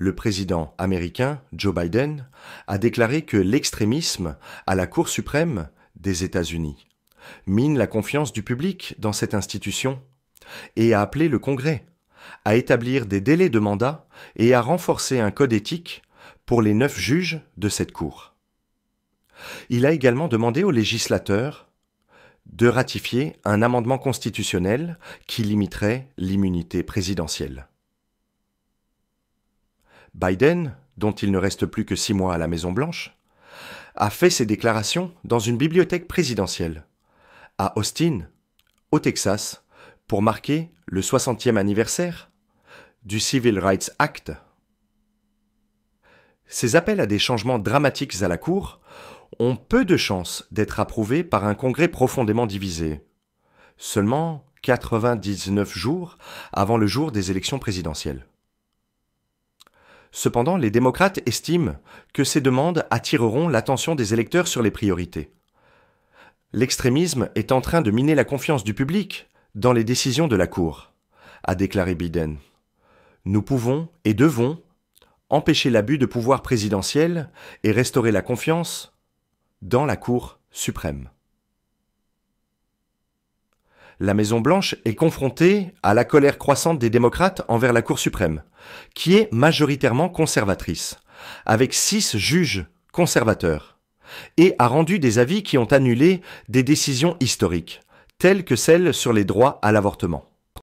le président américain Joe Biden a déclaré que l'extrémisme à la Cour suprême des États-Unis mine la confiance du public dans cette institution et a appelé le Congrès à établir des délais de mandat et à renforcer un code éthique pour les neuf juges de cette Cour. Il a également demandé aux législateurs de ratifier un amendement constitutionnel qui limiterait l'immunité présidentielle. Biden, dont il ne reste plus que six mois à la Maison-Blanche, a fait ses déclarations dans une bibliothèque présidentielle, à Austin, au Texas, pour marquer le 60e anniversaire du Civil Rights Act. Ces appels à des changements dramatiques à la Cour ont peu de chances d'être approuvés par un Congrès profondément divisé. Seulement 99 jours avant le jour des élections présidentielles. Cependant, les démocrates estiment que ces demandes attireront l'attention des électeurs sur les priorités. L'extrémisme est en train de miner la confiance du public dans les décisions de la Cour, a déclaré Biden. Nous pouvons et devons empêcher l'abus de pouvoir présidentiel et restaurer la confiance dans la Cour suprême la Maison-Blanche est confrontée à la colère croissante des démocrates envers la Cour suprême, qui est majoritairement conservatrice, avec six juges conservateurs, et a rendu des avis qui ont annulé des décisions historiques, telles que celles sur les droits à l'avortement.